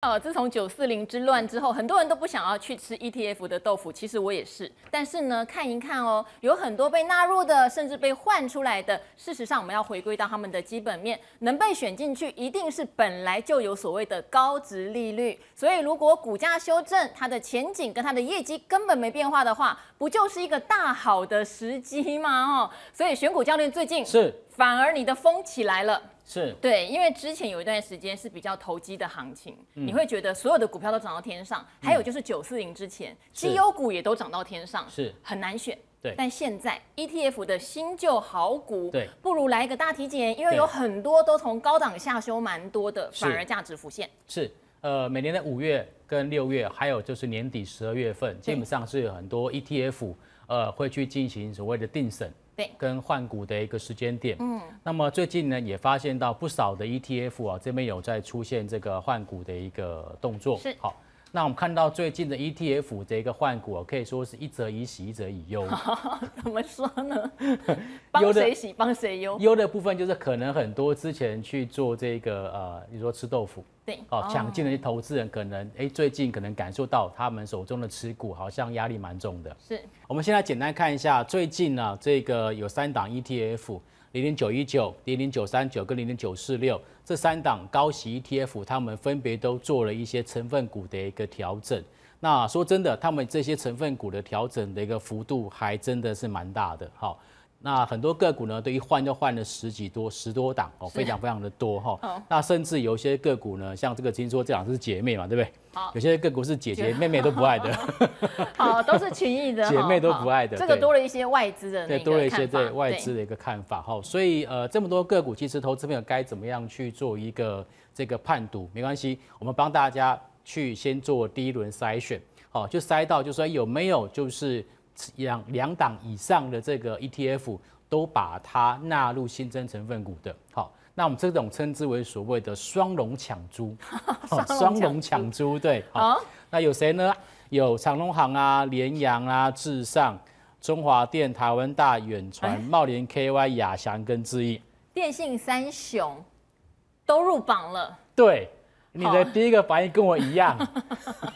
呃，自从九四零之乱之后，很多人都不想要去吃 ETF 的豆腐，其实我也是。但是呢，看一看哦，有很多被纳入的，甚至被换出来的。事实上，我们要回归到他们的基本面，能被选进去，一定是本来就有所谓的高值利率。所以，如果股价修正，它的前景跟它的业绩根本没变化的话，不就是一个大好的时机吗？哦，所以选股教练最近是反而你的风起来了。是对，因为之前有一段时间是比较投机的行情，你会觉得所有的股票都涨到天上，还有就是九四零之前绩优股也都涨到天上，是很难选。对，但现在 ETF 的新旧好股，对，不如来一个大体检，因为有很多都从高档下修蛮多的，反而价值浮现。是，呃，每年的五月跟六月，还有就是年底十二月份，基本上是有很多 ETF，呃，会去进行所谓的定审。跟换股的一个时间点，嗯，那么最近呢，也发现到不少的 ETF 啊，这边有在出现这个换股的一个动作，是好。那我们看到最近的 ETF 这个换股，可以说是一则以喜，一则以忧。怎么说呢？帮谁喜，帮谁忧？忧的部分就是可能很多之前去做这个呃，你说吃豆腐，对，哦，抢进的些投资人，可能哎，最近可能感受到他们手中的持股好像压力蛮重的。是。我们现在简单看一下最近呢，这个有三档 ETF。零零九一九、零零九三九跟零零九四六这三档高息 ETF，他们分别都做了一些成分股的一个调整。那说真的，他们这些成分股的调整的一个幅度还真的是蛮大的，好。那很多个股呢，都一换就换了十几多、十多档哦，非常非常的多哈。那甚至有些个股呢，像这个听说这两是姐妹嘛，对不对？有些个股是姐姐妹 妹都不爱的。好，都是情谊的姐妹都不爱的。这个多了一些外资的，对，多了一些对外资的一个看法哈。所以呃，这么多个股，其实投资朋友该怎么样去做一个这个判读？没关系，我们帮大家去先做第一轮筛选，哦，就筛到就说有没有就是。两两档以上的这个 ETF 都把它纳入新增成分股的，好，那我们这种称之为所谓的双龙抢珠，双龙抢珠，对，好，那有谁呢？有长隆行啊、联洋啊、至尚、中华电、台湾大、远传、茂联 KY、亚翔跟智易，电信三雄都入榜了，对。你的第一个反应跟我一样，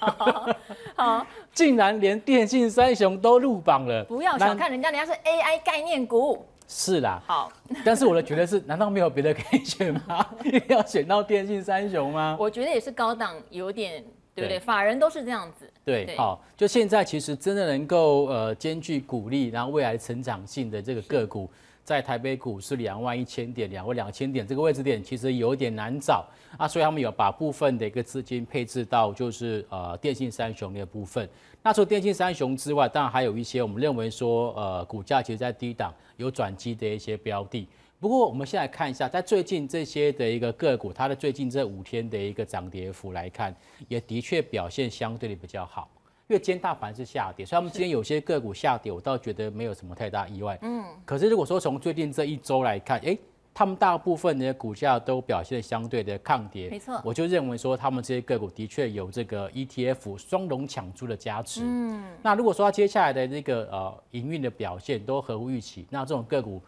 好，竟然连电信三雄都入榜了，不要想看人家，人家是 AI 概念股，是啦，好，但是我的觉得是，难道没有别的可以选吗？要选到电信三雄吗？我觉得也是高档，有点对不对？法人都是这样子，对，好，就现在其实真的能够呃兼具鼓励，然后未来成长性的这个个股。在台北股市两万一千点，两万两千点这个位置点其实有点难找啊，所以他们有把部分的一个资金配置到就是呃电信三雄的部分。那除了电信三雄之外，当然还有一些我们认为说呃股价其实在低档有转机的一些标的。不过我们先来看一下，在最近这些的一个个股，它的最近这五天的一个涨跌幅来看，也的确表现相对的比较好。因为今天大盘是下跌，所以他们今天有些个股下跌，我倒觉得没有什么太大意外。嗯，可是如果说从最近这一周来看，哎，他们大部分的股价都表现相对的抗跌，没错。我就认为说，他们这些个股的确有这个 ETF 双龙抢珠的加持。嗯，那如果说接下来的那个呃营运的表现都合乎预期，那这种个股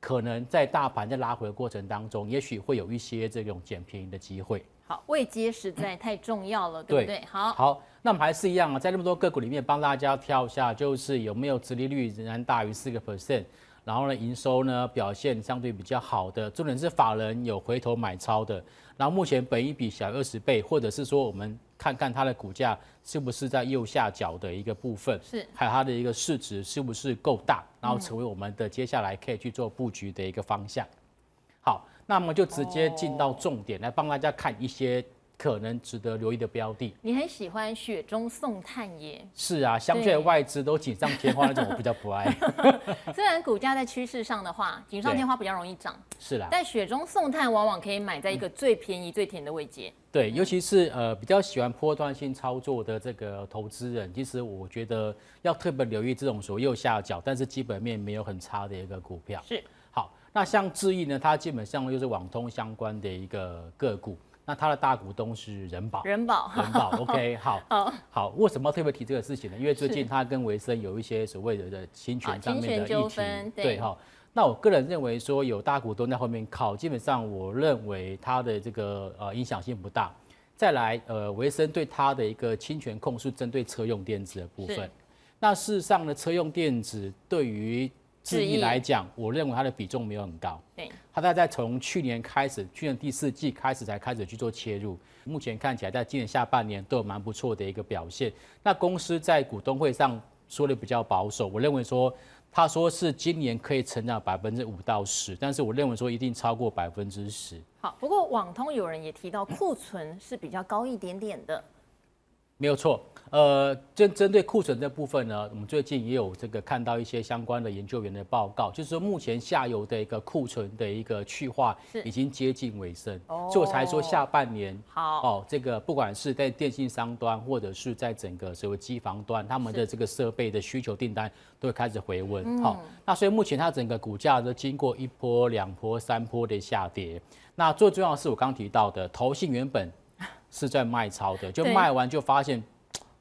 可能在大盘在拉回的过程当中，也许会有一些这种捡便宜的机会。好，位阶实在太重要了，对不对？好，好，那我们还是一样啊，在那么多个股里面帮大家挑一下，就是有没有殖利率仍然大于四个 percent，然后呢，营收呢表现相对比较好的，重点是法人有回头买超的，然后目前本益比小二十倍，或者是说我们看看它的股价是不是在右下角的一个部分，是，还有它的一个市值是不是够大，然后成为我们的接下来可以去做布局的一个方向。那么就直接进到重点来帮大家看一些可能值得留意的标的。你很喜欢雪中送炭耶？是啊，相去外资都锦上添花那种，我比较不爱。虽然股价在趋势上的话，锦上添花比较容易涨。是啦，但雪中送炭往往可以买在一个最便宜、最甜的位阶。对，尤其是呃比较喜欢波段性操作的这个投资人，其实我觉得要特别留意这种说右下角，但是基本面没有很差的一个股票。是。那像智易呢，它基本上就是网通相关的一个个股。那它的大股东是人保，人保，人保。OK，好，好，好。为什么特别提这个事情呢？因为最近它跟维生有一些所谓的的侵权上面的议题，对哈。那我个人认为说有大股东在后面靠，基本上我认为它的这个呃影响性不大。再来，呃，维生对它的一个侵权控诉，针对车用电子的部分。那事实上呢，车用电子对于。意义来讲，我认为它的比重没有很高。对，它大概从去年开始，去年第四季开始才开始去做切入。目前看起来在今年下半年都有蛮不错的一个表现。那公司在股东会上说的比较保守，我认为说他说是今年可以成长百分之五到十，但是我认为说一定超过百分之十。好，不过网通有人也提到库存是比较高一点点的。没有错，呃，针针对库存这部分呢，我们最近也有这个看到一些相关的研究员的报告，就是目前下游的一个库存的一个去化已经接近尾声，所以才说下半年好哦，这个不管是在电信商端或者是在整个所谓机房端，他们的这个设备的需求订单都会开始回温。好，那所以目前它整个股价都经过一波、两波、三波的下跌，那最重要的是我刚提到的投信原本。是在卖超的，就卖完就发现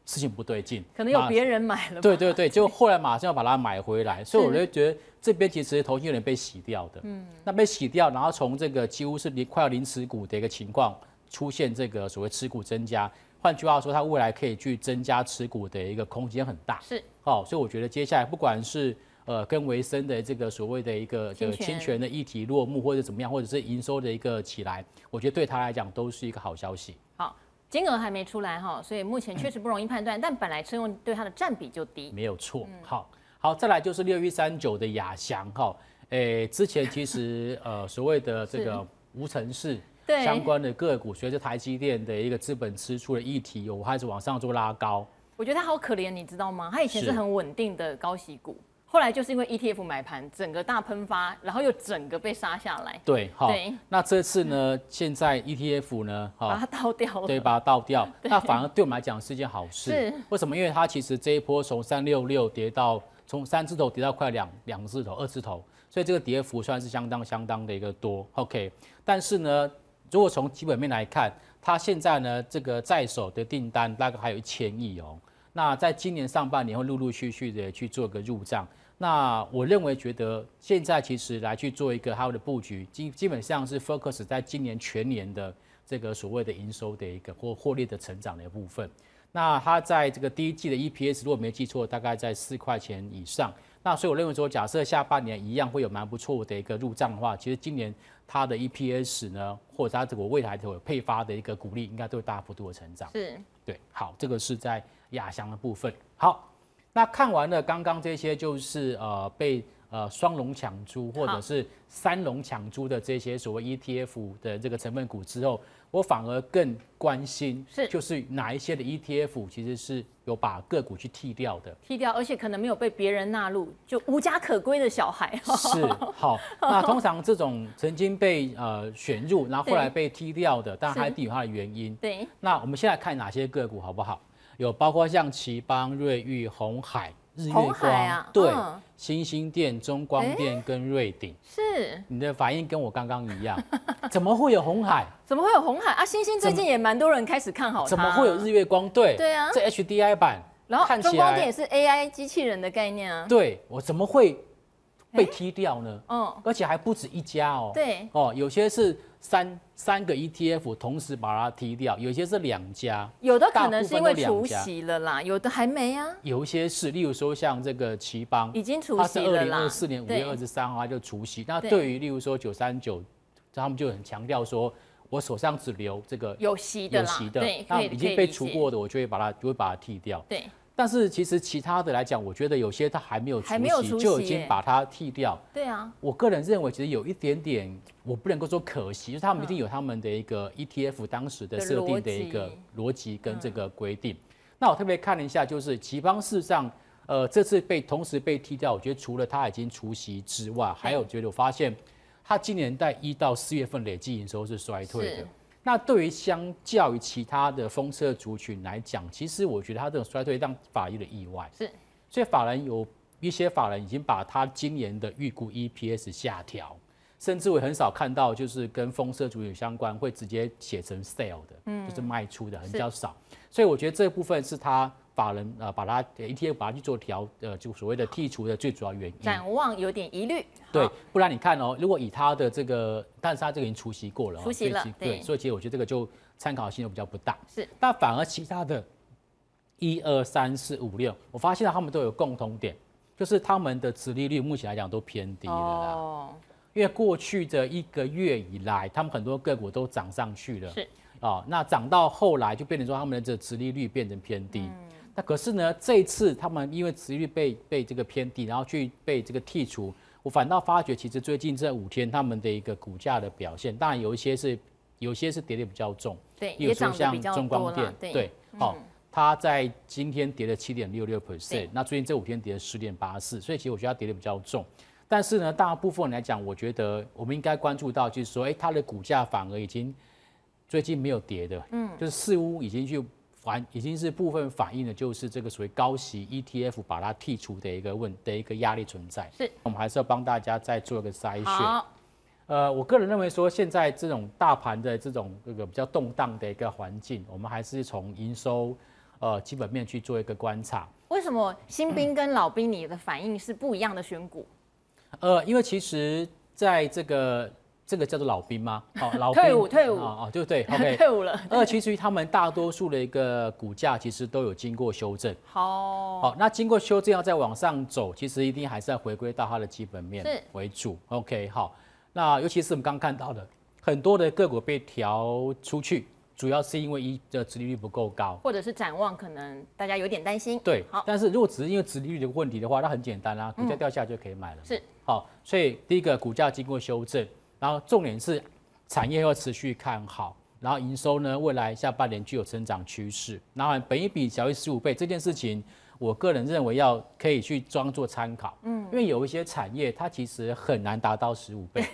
事情不对劲，可能有别人买了。对对对，就后来马上要把它买回来，所以我就觉得这边其实头有点被洗掉的。嗯，那被洗掉，然后从这个几乎是零快要零持股的一个情况，出现这个所谓持股增加。换句话说，它未来可以去增加持股的一个空间很大。是，好，所以我觉得接下来不管是。呃，跟维生的这个所谓的一个这个侵权的议题落幕，或者怎么样，或者是营收的一个起来，我觉得对他来讲都是一个好消息。好，金额还没出来哈，所以目前确实不容易判断。但本来适用对它的占比就低，没有错。好，好，再来就是六一三九的雅翔哈，诶，之前其实呃所谓的这个无尘市相关的个股，随着台积电的一个资本支出的议题，有开始往上做拉高。我觉得他好可怜，你知道吗？他以前是很稳定的高息股。后来就是因为 ETF 买盘整个大喷发，然后又整个被杀下来。对，好。那这次呢？现在 ETF 呢？把它倒掉。对，把它倒掉。那反而对我们来讲是一件好事。是。为什么？因为它其实这一波从三六六跌到，从三字头跌到快两两字头、二字头，所以这个跌幅算是相当相当的一个多 OK。但是呢，如果从基本面来看，它现在呢这个在手的订单大概还有一千亿哦。那在今年上半年会陆陆续续的去做个入账。那我认为觉得现在其实来去做一个它的布局，基基本上是 focus 在今年全年的这个所谓的营收的一个或获利的成长的一部分。那它在这个第一季的 EPS，如果没记错，大概在四块钱以上。那所以我认为说，假设下半年一样会有蛮不错的一个入账的话，其实今年它的 EPS 呢，或者它这个未来的配发的一个鼓励，应该都会大幅度的成长。是，对，好，这个是在亚翔的部分。好。那看完了刚刚这些，就是呃被呃双龙抢猪或者是三龙抢猪的这些所谓 ETF 的这个成分股之后，我反而更关心是，就是哪一些的 ETF 其实是有把个股去剃掉的，剃掉，而且可能没有被别人纳入，就无家可归的小孩。是，好，那通常这种曾经被呃选入，然后后来被踢掉的，但然它也有它的原因。对，那我们先在看哪些个股好不好？有包括像奇邦、瑞昱、红海、日月光对、星星店、中光店跟瑞鼎，是你的反应跟我刚刚一样，怎么会有红海？怎么会有红海啊？星星最近也蛮多人开始看好怎么会有日月光？对，对啊，这 H D I 版，然后中光电也是 A I 机器人的概念啊。对我怎么会被踢掉呢？嗯，而且还不止一家哦。对，哦，有些是。三三个 ETF 同时把它踢掉，有些是两家，有的可能是因为除息了啦，有的还没啊。有一些是，例如说像这个奇邦，已经除息了它是二零二四年五月二十三号它就除息。那对于例如说九三九，他们就很强调说，我手上只留这个有息的的，对，已经被除过的我就会把它就会把它踢掉，对。但是其实其他的来讲，我觉得有些它还没有出息，就已经把它剃掉。对啊，我个人认为其实有一点点，我不能够说可惜，就他们一定有他们的一个 ETF 当时的设定的一个逻辑跟这个规定。那我特别看了一下，就是奇邦世上，呃，这次被同时被剃掉，我觉得除了他已经出息之外，还有觉得我发现他今年在一到四月份累计营收是衰退的。那对于相较于其他的风车族群来讲，其实我觉得它这种衰退让法律的意外是，所以法人有一些法人已经把它今年的预估 EPS 下调，甚至我很少看到就是跟风车族群相关会直接写成 sale 的，嗯，就是卖出的比较少，所以我觉得这部分是他法人啊，把它 ETF 把它去做调，呃，就所谓的剔除的最主要原因。展望有点疑虑，对，不然你看哦，如果以他的这个，但是他这个已经出席过了，出席了，对，所以其实我觉得这个就参考性又比较不大。是，但反而其他的一二三四五六，我发现了他们都有共同点，就是他们的殖利率目前来讲都偏低了。哦，因为过去的一个月以来，他们很多个股都涨上去了，是，啊，那涨到后来就变成说他们的这殖利率变成偏低。那可是呢，这一次他们因为持续被被这个偏低，然后去被这个剔除，我反倒发觉，其实最近这五天他们的一个股价的表现，当然有一些是，有些是跌的比较重，对，如涨像中光多的。对，好，它在今天跌了七点六六 percent，那最近这五天跌了十点八四，所以其实我觉得它跌的比较重。但是呢，大部分来讲，我觉得我们应该关注到，就是说，哎，它的股价反而已经最近没有跌的，嗯，就是似乎已经就已经是部分反映的，就是这个所谓高息 ETF 把它剔除的一个问的一个压力存在。是，我们还是要帮大家再做一个筛选。呃，我个人认为说，现在这种大盘的这种这个比较动荡的一个环境，我们还是从营收呃基本面去做一个观察。为什么新兵跟老兵你的反应是不一样的选股？呃，因为其实在这个。这个叫做老兵吗？好，退伍退伍啊啊，对不对？OK，退伍了。那 其实他们大多数的一个股价其实都有经过修正。好，好，那经过修正要再往上走，其实一定还是要回归到它的基本面为主。OK，好，那尤其是我们刚看到的很多的个股被调出去，主要是因为一的殖利率不够高，或者是展望可能大家有点担心。对，好，但是如果只是因为殖利率的问题的话，那很简单啦，股价掉下来就可以买了。是，好，所以第一个股价经过修正。然后重点是产业要持续看好，然后营收呢，未来下半年具有成长趋势。然后本一比小于十五倍这件事情，我个人认为要可以去装作参考。嗯，因为有一些产业它其实很难达到十五倍，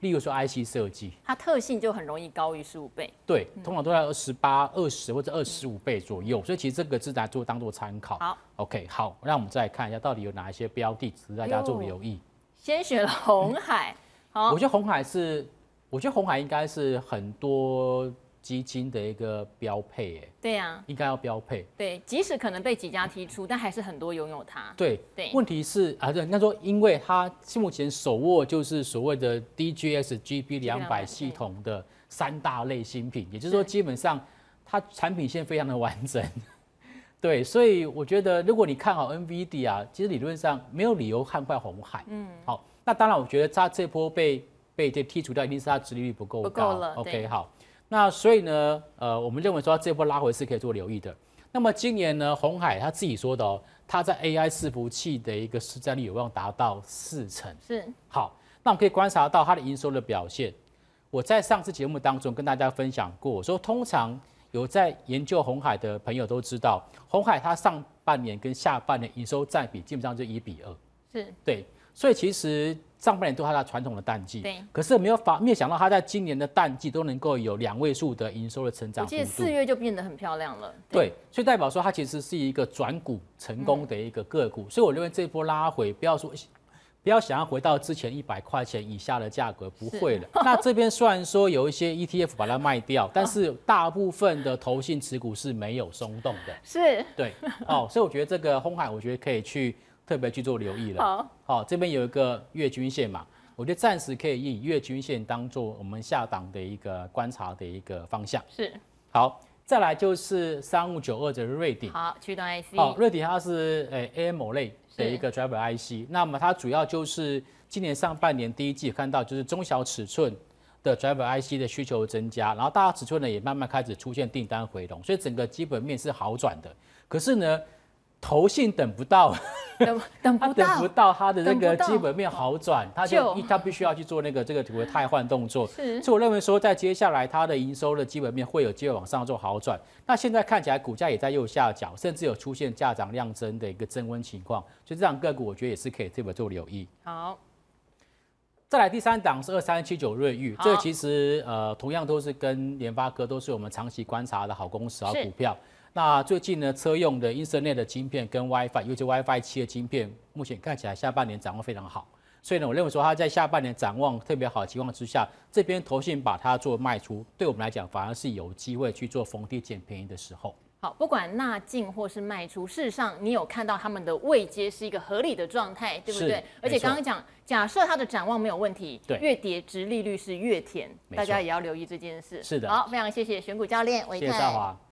例如说 IC 设计，它特性就很容易高于十五倍。对，通常都在十八、二十或者二十五倍左右，所以其实这个大拿做当做参考。好，OK，好，让我们再看一下到底有哪一些标的值得大家做留意。先选红海。我觉得红海是，我觉得红海应该是很多基金的一个标配，哎，对呀，应该要标配。对，即使可能被几家提出，但还是很多拥有它。对对。问题是啊，对，那说，因为它目前手握就是所谓的 DGS GB 两百系统的三大类新品，也就是说，基本上它产品线非常的完整。对，所以我觉得，如果你看好 NVD 啊，其实理论上没有理由看坏红海。嗯，好。那当然，我觉得他这波被被这剔除掉，一定是他殖利率不够高。OK，好。那所以呢，呃，我们认为说这波拉回是可以做留意的。那么今年呢，红海他自己说的哦，他在 AI 伺服器的一个市占率有望达到四成。是。好，那我可以观察到它的营收的表现。我在上次节目当中跟大家分享过，说通常有在研究红海的朋友都知道，红海它上半年跟下半年营收占比基本上就一比二。是对。所以其实上半年都是它传统的淡季，对。可是没有法，没有想到它在今年的淡季都能够有两位数的营收的成长。四月就变得很漂亮了。对，所以代表说它其实是一个转股成功的一个个股。所以我认为这波拉回，不要说不要想要回到之前一百块钱以下的价格，不会了。那这边虽然说有一些 ETF 把它卖掉，但是大部分的投信持股是没有松动的。是。对。哦，所以我觉得这个红海，我觉得可以去。特别去做留意了。好，这边有一个月均线嘛，我觉得暂时可以以月均线当做我们下档的一个观察的一个方向。是。好，再来就是三五九二的瑞鼎。好，驱动 IC。好，瑞鼎它是诶 A M O 类的一个 driver IC，那么它主要就是今年上半年第一季看到就是中小尺寸的 driver IC 的需求增加，然后大尺寸呢也慢慢开始出现订单回笼，所以整个基本面是好转的。可是呢，投信等不到。等，等他等不到他的那个基本面好转，他就他必须要去做那个这个所的太换动作。是，所以我认为说，在接下来它的营收的基本面会有机会往上做好转。那现在看起来股价也在右下角，甚至有出现价涨量增的一个增温情况。所以这档个股我觉得也是可以特别做留意。好，再来第三档是二三七九瑞玉，这个其实呃同样都是跟联发科都是我们长期观察的好公司好股票。那最近呢，车用的 i n f a n e 的晶片跟 WiFi，尤其 WiFi 七的晶片，目前看起来下半年展望非常好。所以呢，我认为说它在下半年展望特别好的情况之下，这边投信把它做卖出，对我们来讲反而是有机会去做逢低捡便宜的时候。好，不管纳进或是卖出，事实上你有看到他们的未接是一个合理的状态，对不对？而且刚刚讲，假设它的展望没有问题，越跌值利率是越甜，大家也要留意这件事。是的。好，非常谢谢选股教练，谢谢在华。